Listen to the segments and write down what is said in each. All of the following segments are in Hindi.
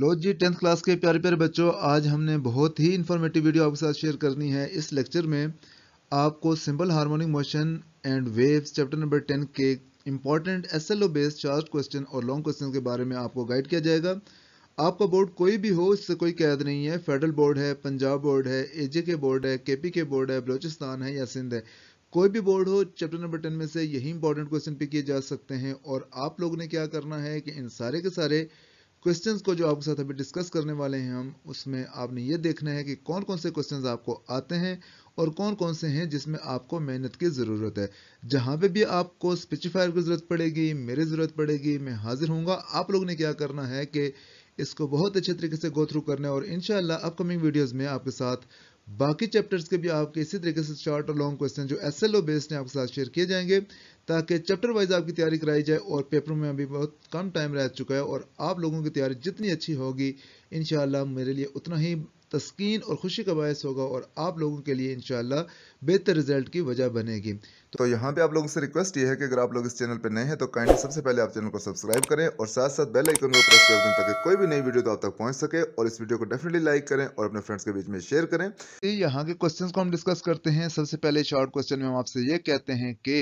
लो जी टेंथ क्लास के प्यारे प्यारे बच्चों आज हमने बहुत ही इन्फॉर्मेटिव वीडियो आपके साथ शेयर करनी है इस लेक्चर में आपको simple harmonic motion and waves chapter number ten के important S L O based charge question और लॉन्ग क्वेश्चन के बारे में आपको गाइड किया जाएगा आपका बोर्ड कोई भी हो इससे कोई कैद नहीं है फेडरल बोर्ड है पंजाब बोर्ड है एजे के बोर्ड है के पी के बोर्ड है बलोचिस्तान है या सिंध है कोई भी बोर्ड हो चैप्टर नंबर टेन में से यही इंपॉर्टेंट क्वेश्चन पिक किए जा सकते हैं और आप लोग ने क्या करना है कि इन सारे के सारे क्वेश्चन को जो आपके साथ अभी डिस्कस करने वाले हैं हम उसमें आपने ये देखना है कि कौन कौन से क्वेश्चन आपको आते हैं और कौन कौन से हैं जिसमें आपको मेहनत की ज़रूरत है जहाँ पे भी आपको स्पेसिफायर की ज़रूरत पड़ेगी मेरी ज़रूरत पड़ेगी मैं हाजिर हूँ आप लोग ने क्या करना है कि इसको बहुत अच्छे तरीके से गो थ्रू करना है और इन अपकमिंग वीडियोज़ में आपके साथ बाकी चैप्टर्स के भी आपके इसी तरीके से शॉर्ट और लॉन्ग क्वेश्चन जो एस एल बेस्ड हैं आपके साथ शेयर किए जाएंगे ताकि चैप्टर वाइज आपकी तैयारी कराई जाए और पेपर में अभी बहुत कम टाइम रह चुका है और आप लोगों की तैयारी जितनी अच्छी होगी इन मेरे लिए उतना ही तस्कीन और खुशी का बायस होगा और आप लोगों के लिए इन बेहतर रिजल्ट की वजह बनेगी तो, तो यहाँ पे आप लोगों से रिक्वेस्ट ये है कि अगर आप लोग इस चैनल पर नए हैं तो काइंडली सबसे पहले आप चैनल को सब्सक्राइब करें और साथ साथ बेल आइकन को प्रेस कर दें ताकि कोई भी नई वीडियो तो आप तक पहुँच सके और इस वीडियो को डेफिनेटली लाइक करें और अपने फ्रेंड्स के बीच में शेयर करें यहाँ के क्वेश्चन को हम डिस्कस करते हैं सबसे पहले शॉर्ट क्वेश्चन में हम आपसे ये कहते हैं कि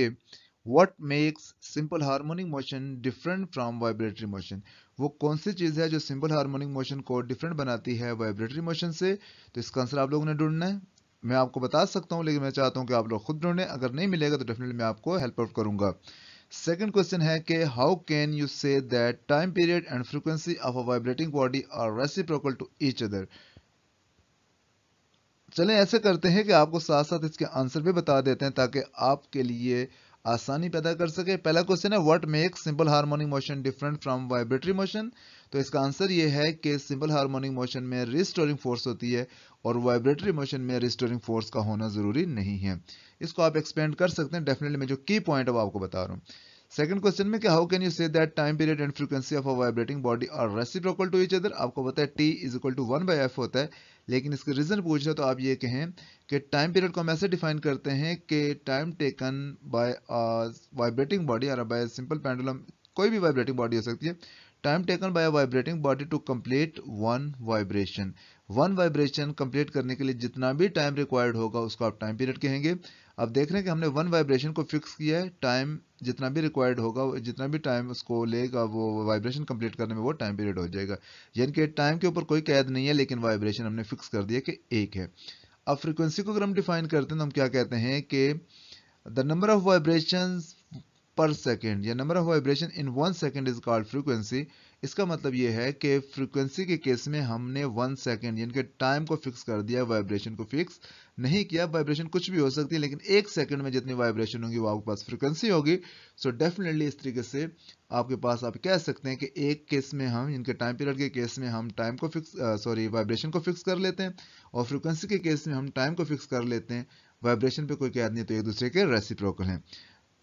what makes simple harmonic motion different from vibratory motion वो कौन सी चीज़ है जो सिंपल हारमोनिक मोशन को डिफरेंट बनाती है वाइब्रेटरी मोशन से तो इसका आंसर आप लोगों ने ढूंढना है मैं आपको बता सकता हूं लेकिन मैं चाहता हूँ कि आप लोग खुद ढूंढें अगर नहीं मिलेगा तो डेफिनेटली मैं आपको हेल्प आउट करूंगा सेकेंड क्वेश्चन है कि how can you say that time period and frequency of a vibrating body are reciprocal to each other चलें ऐसे करते हैं कि आपको साथ साथ इसके आंसर भी बता देते हैं ताकि आपके लिए आसानी पैदा कर सके पहला क्वेश्चन है what make simple harmonic motion different from vibratory motion तो इसका आंसर ये है कि सिंपल हार्मोनिक मोशन में रिस्टोरिंग फोर्स होती है और वाइब्रेटरी मोशन में रिस्टोरिंग फोर्स का होना जरूरी नहीं है इसको आप एक्सपेंड कर सकते हैं डेफिनेटली मैं जो की पॉइंट है वो आपको बता रहा हूँ सेकंड क्वेश्चन में how can you say that time period and frequency of a vibrating body are reciprocal to each other आपको पता है T is equal to one by F होता है लेकिन इसके रीजन पूछ रहे तो आप ये कहें कि टाइम पीरियड को हम ऐसे डिफाइन करते हैं कि time taken by vibrating body और बाय सिंपल पेंडुलम कोई भी वाइब्रेटिंग बॉडी हो सकती है time taken by vibrating body to complete one vibration one vibration complete करने के लिए जितना भी टाइम रिक्वायर्ड होगा उसको आप टाइम पीरियड कहेंगे अब देख रहे हैं कि हमने वन वाइब्रेशन को फिक्स किया है टाइम जितना भी रिक्वायर्ड होगा जितना भी टाइम उसको लेगा वो वाइब्रेशन कंप्लीट करने में वो टाइम पीरियड हो जाएगा यानी कि टाइम के ऊपर कोई कैद नहीं है लेकिन वाइब्रेशन हमने फिक्स कर दिया कि एक है अब फ्रीक्वेंसी को अगर हम डिफाइन करते हैं तो हम क्या कहते हैं कि the number of vibration per second या number of vibration in one second is called frequency इसका मतलब ये है कि फ्रीक्वेंसी के केस में हमने वन सेकेंड यानी कि टाइम को फिक्स कर दिया वाइब्रेशन को फिक्स नहीं किया वाइब्रेशन कुछ भी हो सकती है लेकिन एक सेकेंड में जितनी वाइब्रेशन होगी वो आपके पास फ्रीक्वेंसी होगी सो डेफिनेटली इस तरीके से आपके पास आप कह सकते हैं कि एक केस में हम इनके टाइम पीरियड के केस में हम टाइम को फिक्स सॉरी वाइब्रेशन को फिक्स कर लेते हैं और फ्रिक्वेंसी के केस में हम टाइम को फिक्स कर लेते हैं वाइब्रेशन पे कोई कैद नहीं तो एक दूसरे के रेसिप्रोकल हैं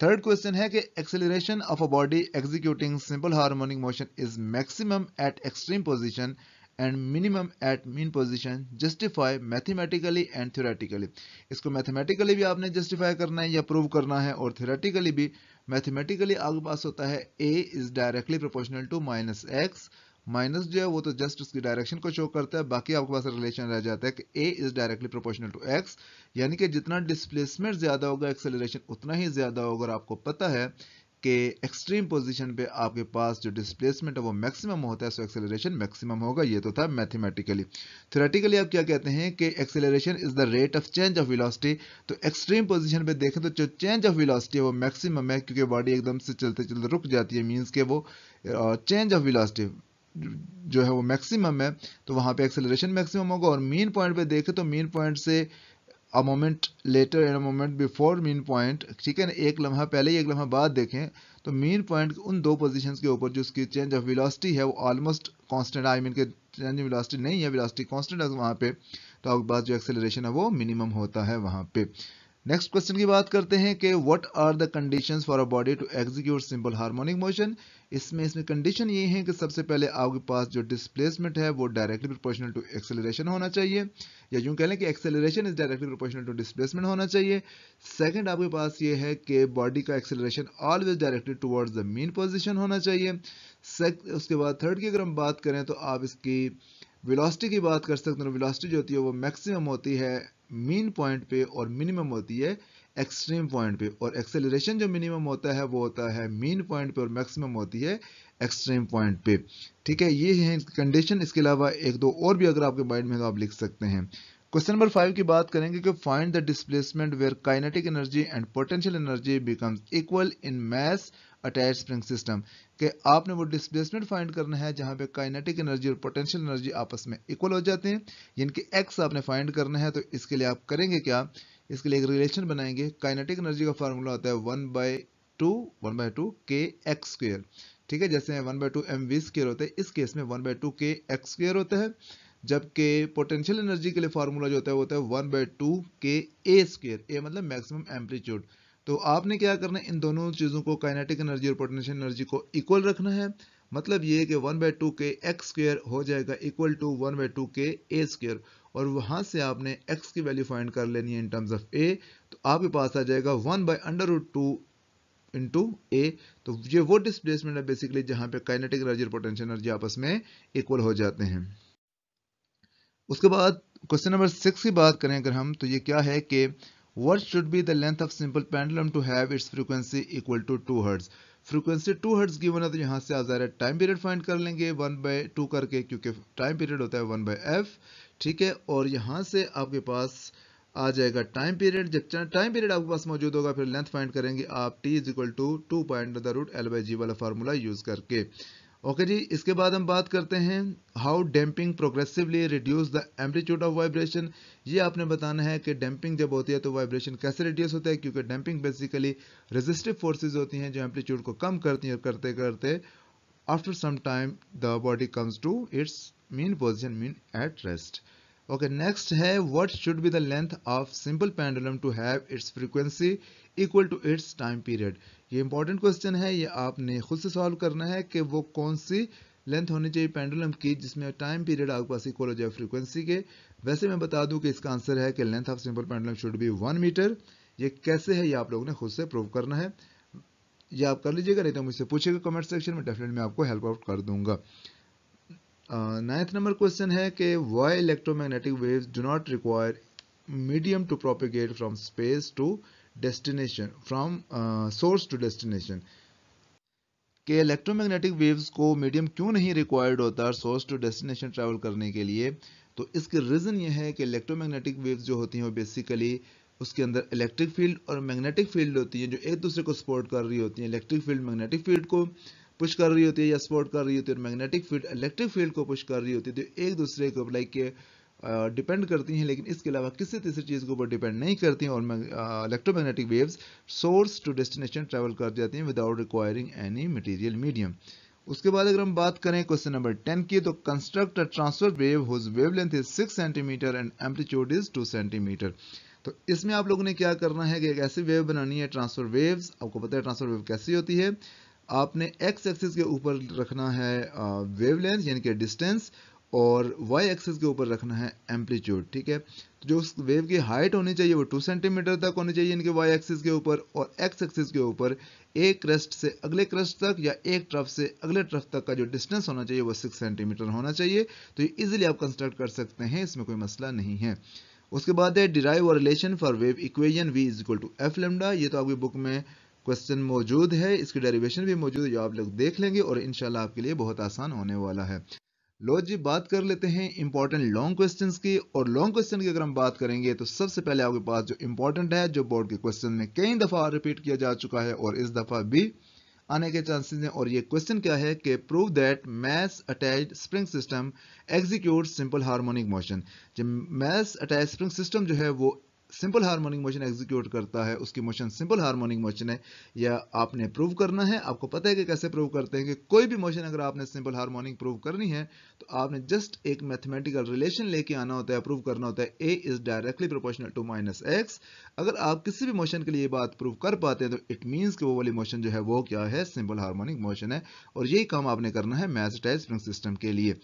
थर्ड क्वेश्चन है कि acceleration of a body executing simple harmonic motion is maximum at extreme position and minimum at mean position justify mathematically and theoretically इसको मैथमेटिकली भी आपने जस्टिफाई करना है या प्रूव करना है और थ्योरेटिकली भी मैथमेटिकली आपके पास होता है ए is directly proportional to minus X minus जो है वो तो जस्ट उसकी डायरेक्शन को शो करता है बाकी आपके पास रिलेशन रह जाता है कि A is directly proportional to X यानी कि जितना डिस्प्लेसमेंट ज्यादा होगा एक्सेलरेशन उतना ही ज्यादा होगा और आपको पता है कि एक्सट्रीम पोजीशन पे आपके पास जो डिस्प्लेसमेंट है वो मैक्सिमम होता है सो एक्सेलरेशन मैक्सिमम होगा ये तो था मैथमेटिकली थ्योरेटिकली आप क्या कहते हैं कि acceleration is the rate of change of velocity तो एक्सट्रीम पोजीशन पे देखें तो जो चेंज ऑफ वेलोसिटी है वो मैक्सिमम है क्योंकि बॉडी एकदम से चलते चलते रुक जाती है मीन्स के वो चेंज ऑफ वेलोसिटी जो है वो मैक्सिमम है तो वहाँ पे एक्सेलरेशन मैक्सिमम होगा और मेन पॉइंट पे देखें तो मेन पॉइंट से a moment later and a moment before mean point ठीक है ना एक लम्हा पहले ही एक लम्हा बाद देखें तो मेन पॉइंट उन दो पोजीशंस के ऊपर जो उसकी चेंज ऑफ विलासिटी है वो ऑलमोस्ट कॉन्स्टेंट आई मीन के चेंज ऑफ नहीं है विलासिटी कॉन्स्टेंट है वहाँ पे तो आपके पास जो एक्सेलरेशन है वो मिनिमम होता है वहाँ पे नेक्स्ट क्वेश्चन की बात करते हैं कि what are the conditions for a body to execute simple harmonic motion इसमें इसमें कंडीशन ये है कि सबसे पहले आपके पास जो डिस्प्लेसमेंट है वो डायरेक्टली प्रोपोर्शनल टू एक्सेलरेशन होना चाहिए या यूं कह लें कि acceleration is directly proportional to displacement होना चाहिए सेकंड आपके पास ये है कि बॉडी का acceleration always directly towards the mean position होना चाहिए उसके बाद थर्ड की अगर हम बात करें तो आप इसकी वेलोसिटी की बात कर सकते हैं वेलोसिटी जो होती है वो मैक्सिमम होती है मीन पॉइंट पे और मिनिमम होती है एक्सट्रीम पॉइंट पे और एक्सेलरेशन जो मिनिमम होता है वो होता है मीन पॉइंट पे और मैक्सिमम होती है एक्सट्रीम पॉइंट पे ठीक है ये है कंडीशन इसके अलावा एक दो और भी अगर आपके माइंड में तो आप लिख सकते हैं क्वेश्चन नंबर फाइव की बात करेंगे कि find the displacement where kinetic energy and potential energy becomes equal in mass attach spring system कि आपने वो डिस्प्लेसमेंट फाइंड करना है जहां पे काइनेटिक एनर्जी और पोटेंशियल एनर्जी आपस में इक्वल हो जाते हैं यानी कि एक्स आपने फाइंड करना है तो इसके लिए आप करेंगे क्या इसके लिए एक रिलेशन बनाएंगे काइनेटिक एनर्जी का फार्मूला होता है one by two one by two K X square ठीक है जैसे one by two M V square होता है इस केस में one by two K X square होता है जबकि पोटेंशियल एनर्जी के लिए फार्मूला जो होता है वो होता है one by two K A square ए मतलब मैक्सिमम एम्पलीट्यूड तो आपने क्या करना है इन दोनों चीज़ों को काइनेटिक एनर्जी और पोटेंशियल एनर्जी को इक्वल रखना है मतलब ये कि one by two K X square हो जाएगा equal to one by two K A square और वहाँ से आपने एक्स की वैल्यू फाइंड कर लेनी है इन टर्म्स ऑफ ए तो आपके पास आ जाएगा one by under root two A तो ये वो डिस्प्लेसमेंट है बेसिकली जहाँ पे काइनेटिक एनर्जी और पोटेंशियल एनर्जी आपस में इक्वल हो जाते हैं उसके बाद क्वेश्चन नंबर सिक्स की बात करें अगर हम तो ये क्या है कि what should be the length of simple pendulum to have its frequency equal to two hertz frequency two hertz given है तो यहाँ से रहा है टाइम पीरियड फाइंड कर लेंगे वन बाय टू करके क्योंकि टाइम पीरियड होता है वन बाय एफ ठीक है और यहाँ से आपके पास आ जाएगा टाइम पीरियड जब टाइम पीरियड आपके पास मौजूद होगा फिर लेंथ फाइंड करेंगे आप T is equal to two point the root L by G वाला फार्मूला यूज़ करके ओके जी इसके बाद हम बात करते हैं how damping progressively reduce the amplitude of vibration ये आपने बताना है कि डैम्पिंग जब होती है तो वाइब्रेशन कैसे रिड्यूस होता है क्योंकि डैम्पिंग बेसिकली रेजिस्टिव फोर्सेज होती हैं जो एम्पलीट्यूड को कम करती हैं करते करते after some time the body comes to its mean position mean at rest okay next है what should be the length of simple pendulum to have its frequency equal to its time period ये इंपॉर्टेंट क्वेश्चन है ये आपने खुद से सॉल्व करना है कि वो कौन सी लेंथ होनी चाहिए पेंडुलम की जिसमें टाइम पीरियड आपके पास इक्वल हो जाए फ्रीक्वेंसी के वैसे मैं बता दूं कि इसका आंसर है कि length of simple pendulum should be one metre ये कैसे है ये आप लोगों ने खुद से प्रूव करना है ये आप कर लीजिएगा नहीं तो मुझसे पूछेगा कमेंट सेक्शन में डेफिनेट मैं आपको हेल्प आउट कर दूंगा नाइन्थ नंबर क्वेश्चन है कि why electromagnetic waves do not require medium to propagate from space to destination from source to destination के इलेक्ट्रोमैग्नेटिक वेव्स को मीडियम क्यों नहीं रिक्वायर्ड होता सोर्स टू डेस्टिनेशन ट्रैवल करने के लिए तो इसके रीज़न यह है कि इलेक्ट्रोमैग्नेटिक वेव्स जो होती हैं वो बेसिकली उसके अंदर इलेक्ट्रिक फील्ड और मैग्नेटिक फील्ड होती है जो एक दूसरे को सपोर्ट कर रही होती है इलेक्ट्रिक फील्ड मैग्नेटिक फील्ड को पुश कर रही होती है या सपोर्ट कर रही होती है और मैग्नेटिक फील्ड इलेक्ट्रिक फील्ड को पुश कर रही होती है तो एक दूसरे को लाइक लाइक डिपेंड करती हैं लेकिन इसके अलावा किसी तीसरी चीज़ के ऊपर डिपेंड नहीं करती हैं और electromagnetic waves source to destination travel कर जाती हैं without requiring any material medium उसके बाद अगर हम बात करें क्वेश्चन नंबर टेन की तो construct a transfer wave whose length is six centimetre and amplitude is two centimetre तो इसमें आप लोगों ने क्या करना है कि एक ऐसी वेव बनानी है ट्रांसफर वेव्स आपको पता है ट्रांसफर वेव कैसी होती है आपने एक्स एक्सिस के ऊपर रखना है वेवलेंथ यानी कि डिस्टेंस और वाई एक्सिस के ऊपर रखना है एम्पलीट्यूड ठीक है तो जो उस वेव की हाइट होनी चाहिए वो टू सेंटीमीटर तक होनी चाहिए यानी कि वाई एक्सिस के ऊपर और एक्स एक्सिस के ऊपर एक क्रस्ट से अगले क्रस्ट तक या एक ट्रफ से अगले ट्रफ तक का जो डिस्टेंस होना चाहिए वो सिक्स सेंटीमीटर होना चाहिए तो ये इजिली आप कंस्ट्रक्ट कर सकते हैं इसमें कोई मसला नहीं है उसके बाद है डिराइव और relation for wave equation v is equal to f lambda ये तो आपकी बुक में क्वेश्चन मौजूद है इसकी डेरिवेशन भी मौजूद है जो आप लोग देख लेंगे और इनशाला आपके लिए बहुत आसान होने वाला है लो जी बात कर लेते हैं इंपॉर्टेंट लॉन्ग क्वेश्चन की और लॉन्ग क्वेश्चन की अगर हम बात करेंगे तो सबसे पहले आपके पास जो इंपॉर्टेंट है जो बोर्ड के क्वेश्चन में कई दफा रिपीट किया जा चुका है और इस दफा भी आने के चांसेस हैं और ये क्वेश्चन क्या है कि prove that mass attach spring system execute simple harmonic motion जो मैथ अटैच स्प्रिंग सिस्टम जो है वो सिंपल हार्मोनिक मोशन एग्जीक्यूट करता है उसकी मोशन सिंपल हार्मोनिक मोशन है या आपने प्रूव करना है आपको पता है कि कैसे प्रूव करते हैं कि कोई भी मोशन अगर आपने सिंपल हार्मोनिक प्रूव करनी है तो आपने जस्ट एक मैथमेटिकल रिलेशन लेके आना होता है प्रूव करना होता है ए is directly proportional to minus x अगर आप किसी भी मोशन के लिए बात प्रूव कर पाते हैं तो इट मीन्स कि वो वाली मोशन जो है वो क्या है सिंपल हारमोनिक मोशन है और यही काम आपने करना है मैथ टाइप स्प्रिंग सिस्टम के लिए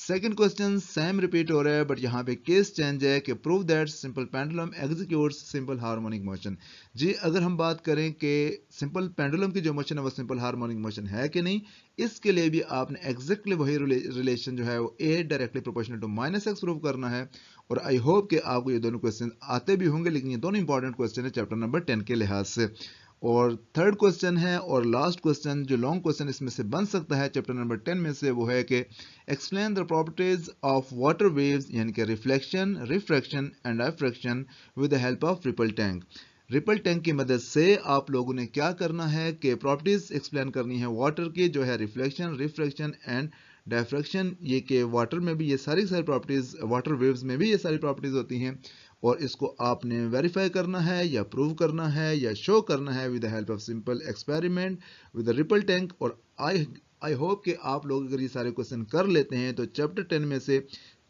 सेकंड क्वेश्चन सेम रिपीट हो रहा है बट यहाँ पे केस चेंज है कि prove that simple pendulum execute simple harmonic motion जी अगर हम बात करें कि सिंपल पेंडुलम की जो मोशन है वो सिंपल हार्मोनिक मोशन है कि नहीं इसके लिए भी आपने एग्जैक्टली वही रिलेशन जो है वो a directly proportional to minus x prove करना है और आई होप कि आपको ये दोनों क्वेश्चन आते भी होंगे लेकिन ये दोनों इंपॉर्टेंट क्वेश्चन है चैप्टर नंबर टेन के लिहाज से और थर्ड क्वेश्चन है और लास्ट क्वेश्चन जो लॉन्ग क्वेश्चन इसमें से बन सकता है चैप्टर नंबर टेन में से वो है कि explain the properties of water waves यानी कि reflection refraction and diffraction with the help of ripple tank ripple tank की मदद से आप लोगों ने क्या करना है कि प्रॉपर्टीज एक्सप्लेन करनी है वाटर की जो है रिफ्लेक्शन रिफ्रैक्शन एंड डायफ्रैक्शन ये कि वाटर में भी ये सारी सारी प्रॉपर्टीज वाटर वेव्स में भी ये सारी प्रॉपर्टीज होती हैं और इसको आपने वेरीफाई करना है या प्रूव करना है या शो करना है with the help of simple experiment with ripple tank और आई आई होप कि आप लोग अगर ये सारे क्वेश्चन कर लेते हैं तो चैप्टर टेन में से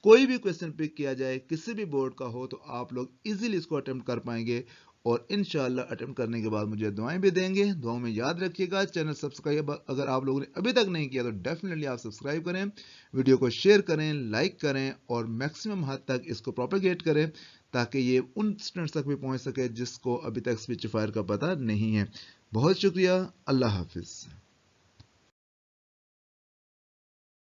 कोई भी क्वेश्चन पिक किया जाए किसी भी बोर्ड का हो तो आप लोग इजीली इसको अटेम्प्ट कर पाएंगे और इन अटेम्प्ट करने के बाद मुझे दुआएं भी देंगे दुआओं में याद रखिएगा चैनल सब्सक्राइब अगर आप लोगों ने अभी तक नहीं किया तो डेफिनेटली आप सब्सक्राइब करें वीडियो को शेयर करें लाइक करें और मैक्सिमम हद तक इसको प्रोपेगेट करें ताकि ये उन स्टूडेंट्स तक भी पहुंच सके जिसको अभी तक स्विच फायर का पता नहीं है बहुत शुक्रिया अल्लाह हाफिज़